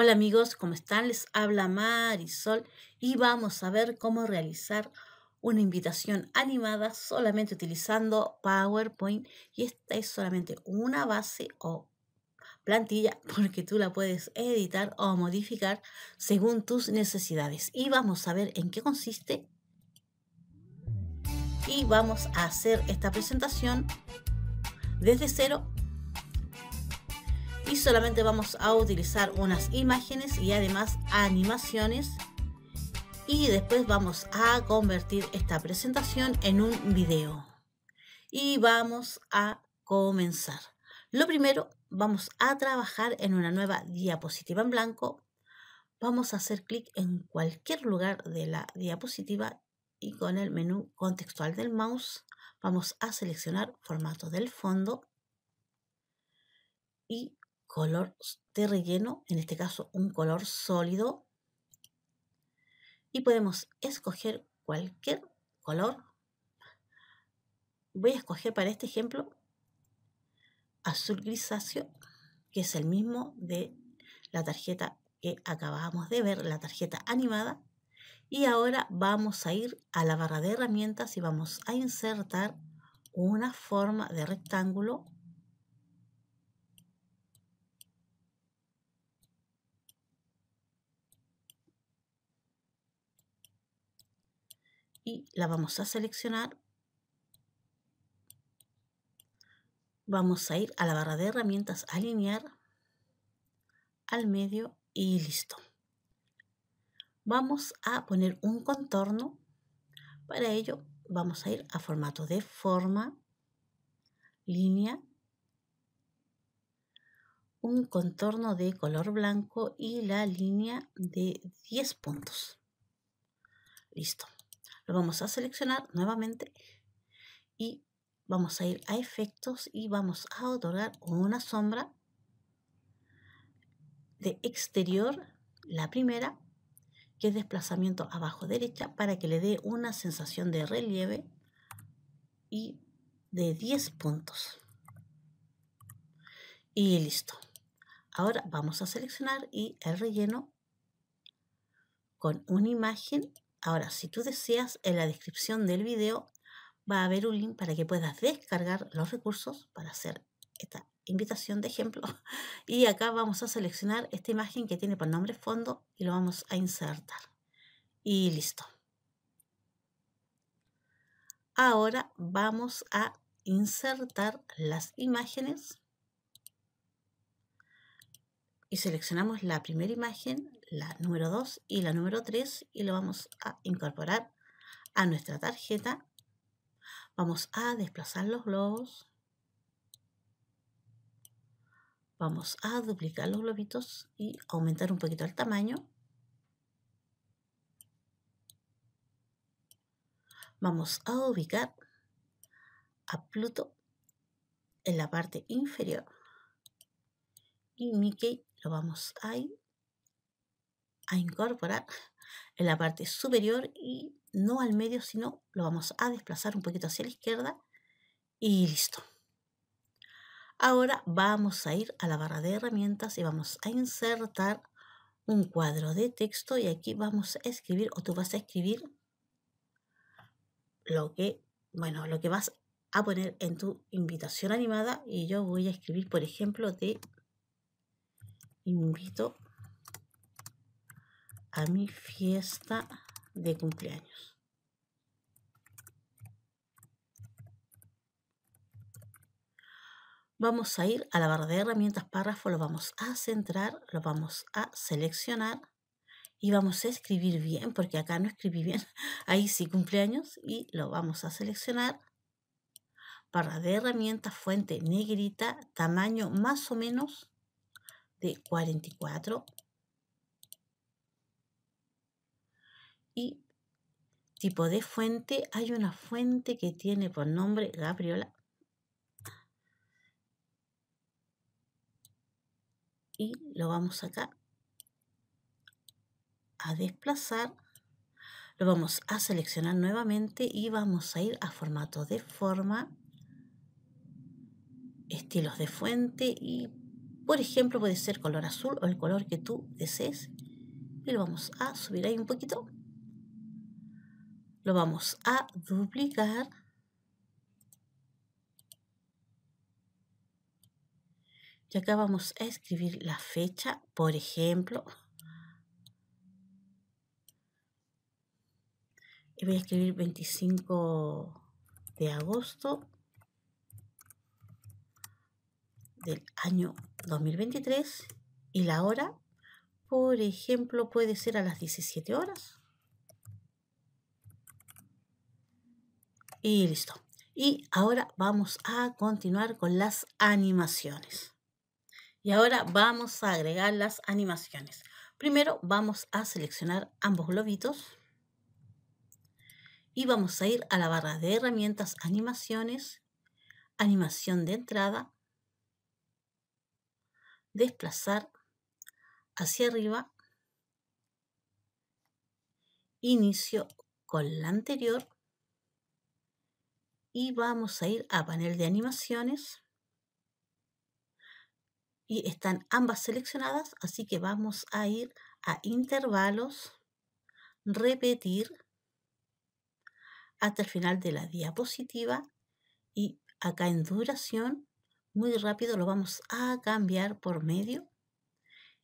Hola amigos, ¿cómo están? Les habla Marisol y vamos a ver cómo realizar una invitación animada solamente utilizando PowerPoint y esta es solamente una base o plantilla porque tú la puedes editar o modificar según tus necesidades y vamos a ver en qué consiste y vamos a hacer esta presentación desde cero y solamente vamos a utilizar unas imágenes y además animaciones y después vamos a convertir esta presentación en un video y vamos a comenzar lo primero vamos a trabajar en una nueva diapositiva en blanco vamos a hacer clic en cualquier lugar de la diapositiva y con el menú contextual del mouse vamos a seleccionar formato del fondo y color de relleno, en este caso un color sólido. Y podemos escoger cualquier color. Voy a escoger para este ejemplo azul grisáceo, que es el mismo de la tarjeta que acabamos de ver, la tarjeta animada. Y ahora vamos a ir a la barra de herramientas y vamos a insertar una forma de rectángulo y la vamos a seleccionar. Vamos a ir a la barra de herramientas, alinear, al medio y listo. Vamos a poner un contorno. Para ello vamos a ir a formato de forma, línea, un contorno de color blanco y la línea de 10 puntos. Listo. Lo vamos a seleccionar nuevamente y vamos a ir a efectos y vamos a otorgar una sombra de exterior, la primera, que es desplazamiento abajo derecha para que le dé una sensación de relieve y de 10 puntos. Y listo. Ahora vamos a seleccionar y el relleno con una imagen Ahora, si tú deseas, en la descripción del video va a haber un link para que puedas descargar los recursos para hacer esta invitación de ejemplo. Y acá vamos a seleccionar esta imagen que tiene por nombre fondo y lo vamos a insertar. Y listo. Ahora vamos a insertar las imágenes y seleccionamos la primera imagen, la número 2 y la número 3 y lo vamos a incorporar a nuestra tarjeta. Vamos a desplazar los globos. Vamos a duplicar los globitos y aumentar un poquito el tamaño. Vamos a ubicar a Pluto en la parte inferior y Mickey lo vamos a, incorporar en la parte superior y no al medio, sino lo vamos a desplazar un poquito hacia la izquierda y listo. Ahora vamos a ir a la barra de herramientas y vamos a insertar un cuadro de texto y aquí vamos a escribir o tú vas a escribir lo que, bueno, lo que vas a poner en tu invitación animada y yo voy a escribir, por ejemplo, de invito a mi fiesta de cumpleaños. Vamos a ir a la barra de herramientas párrafo, lo vamos a centrar, lo vamos a seleccionar y vamos a escribir bien, porque acá no escribí bien, ahí sí cumpleaños y lo vamos a seleccionar. Barra de herramientas, fuente negrita, tamaño más o menos de 44 y tipo de fuente, hay una fuente que tiene por nombre Gabriola y lo vamos acá a desplazar lo vamos a seleccionar nuevamente y vamos a ir a formato de forma, estilos de fuente y por ejemplo, puede ser color azul o el color que tú desees. Y lo vamos a subir ahí un poquito. Lo vamos a duplicar. Y acá vamos a escribir la fecha, por ejemplo. Y voy a escribir 25 de agosto del año 2023 y la hora, por ejemplo, puede ser a las 17 horas. Y listo. Y ahora vamos a continuar con las animaciones. Y ahora vamos a agregar las animaciones. Primero vamos a seleccionar ambos globitos. Y vamos a ir a la barra de herramientas, animaciones, animación de entrada, desplazar hacia arriba. Inicio con la anterior. Y vamos a ir a panel de animaciones. Y están ambas seleccionadas, así que vamos a ir a intervalos, repetir hasta el final de la diapositiva y acá en duración muy rápido lo vamos a cambiar por medio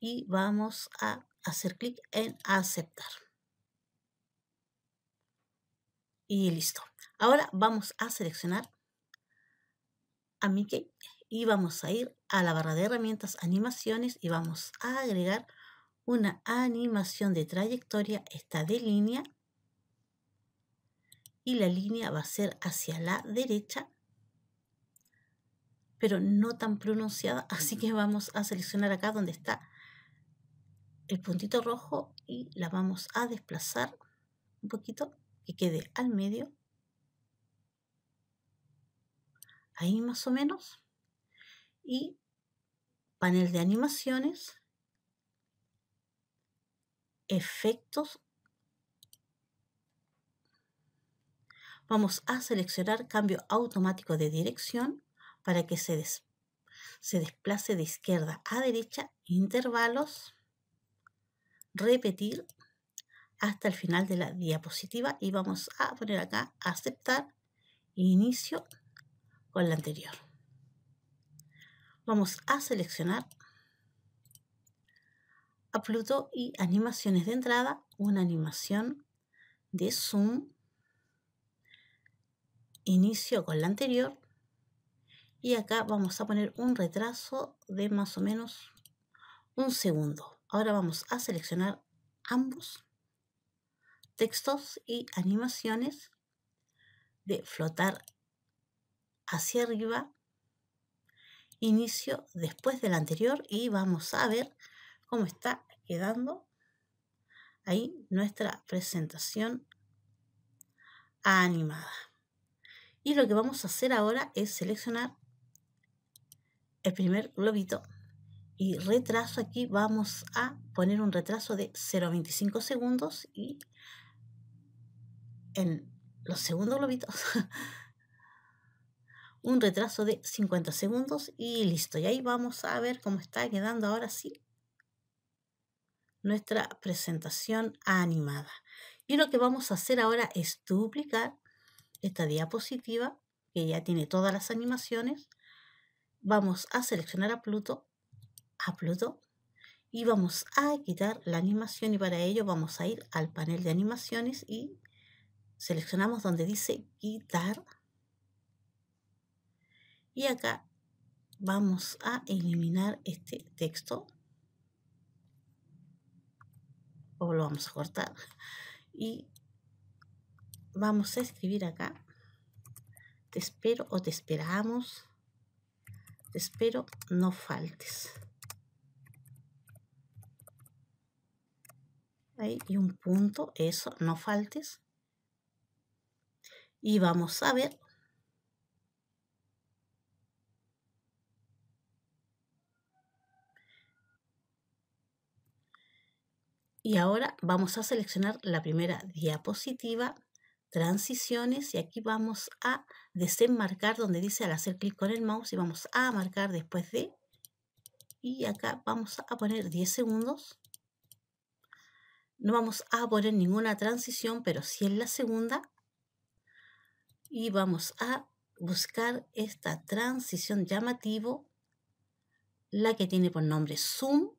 y vamos a hacer clic en aceptar. Y listo. Ahora vamos a seleccionar a Mickey y vamos a ir a la barra de herramientas animaciones y vamos a agregar una animación de trayectoria, esta de línea y la línea va a ser hacia la derecha pero no tan pronunciada, así que vamos a seleccionar acá donde está el puntito rojo y la vamos a desplazar un poquito, que quede al medio. Ahí más o menos. Y panel de animaciones, efectos. Vamos a seleccionar cambio automático de dirección para que se, se desplace de izquierda a derecha, intervalos, repetir hasta el final de la diapositiva y vamos a poner acá aceptar inicio con la anterior. Vamos a seleccionar a Pluto y animaciones de entrada, una animación de zoom, inicio con la anterior, y acá vamos a poner un retraso de más o menos un segundo. Ahora vamos a seleccionar ambos textos y animaciones de flotar hacia arriba, inicio después del anterior y vamos a ver cómo está quedando ahí nuestra presentación animada. Y lo que vamos a hacer ahora es seleccionar primer globito y retraso aquí vamos a poner un retraso de 0,25 segundos y en los segundos lobitos un retraso de 50 segundos y listo. Y ahí vamos a ver cómo está quedando ahora sí nuestra presentación animada. Y lo que vamos a hacer ahora es duplicar esta diapositiva que ya tiene todas las animaciones vamos a seleccionar a Pluto, a Pluto, y vamos a quitar la animación y para ello vamos a ir al panel de animaciones y seleccionamos donde dice quitar y acá vamos a eliminar este texto o lo vamos a cortar y vamos a escribir acá te espero o te esperamos Espero no faltes. Ahí, y un punto, eso, no faltes. Y vamos a ver. Y ahora vamos a seleccionar la primera diapositiva transiciones y aquí vamos a desenmarcar donde dice al hacer clic con el mouse y vamos a marcar después de y acá vamos a poner 10 segundos no vamos a poner ninguna transición pero si es en la segunda y vamos a buscar esta transición llamativo la que tiene por nombre zoom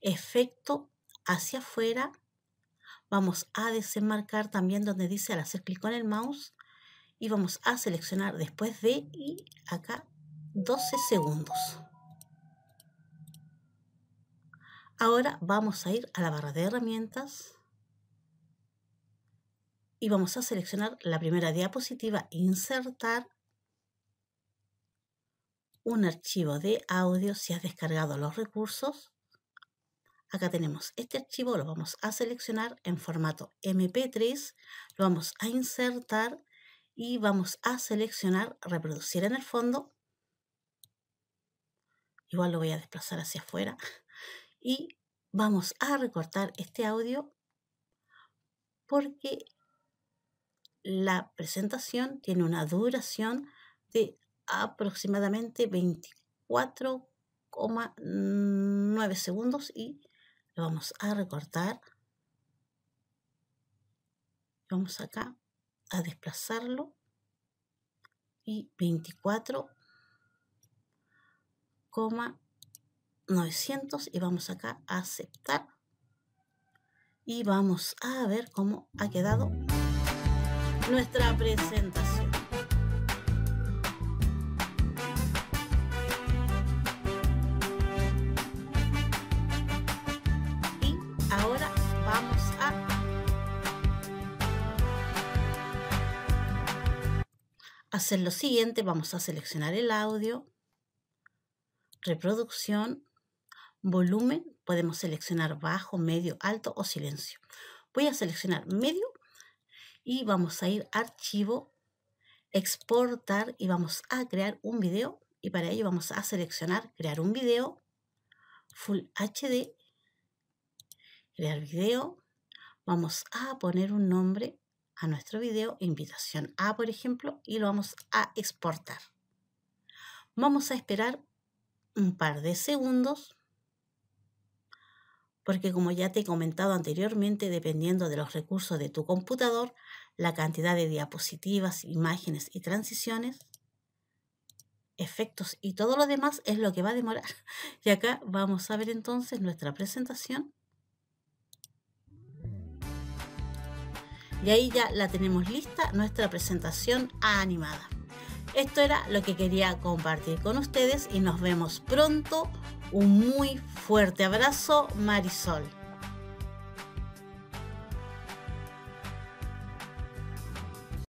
efecto hacia afuera Vamos a desenmarcar también donde dice al hacer clic con el mouse y vamos a seleccionar después de y acá 12 segundos. Ahora vamos a ir a la barra de herramientas y vamos a seleccionar la primera diapositiva, insertar un archivo de audio si has descargado los recursos acá tenemos este archivo, lo vamos a seleccionar en formato MP3, lo vamos a insertar y vamos a seleccionar reproducir en el fondo. Igual lo voy a desplazar hacia afuera. Y vamos a recortar este audio porque la presentación tiene una duración de aproximadamente 24,9 segundos y lo vamos a recortar vamos acá a desplazarlo y 24,900 y vamos acá a aceptar y vamos a ver cómo ha quedado nuestra presentación hacer lo siguiente, vamos a seleccionar el audio, reproducción, volumen, podemos seleccionar bajo, medio, alto o silencio. Voy a seleccionar medio y vamos a ir a archivo, exportar y vamos a crear un video y para ello vamos a seleccionar crear un video, Full HD, crear video, vamos a poner un nombre a nuestro video invitación A, por ejemplo, y lo vamos a exportar. Vamos a esperar un par de segundos porque como ya te he comentado anteriormente, dependiendo de los recursos de tu computador, la cantidad de diapositivas, imágenes y transiciones, efectos y todo lo demás es lo que va a demorar. Y acá vamos a ver entonces nuestra presentación Y ahí ya la tenemos lista nuestra presentación animada. Esto era lo que quería compartir con ustedes y nos vemos pronto. Un muy fuerte abrazo, Marisol.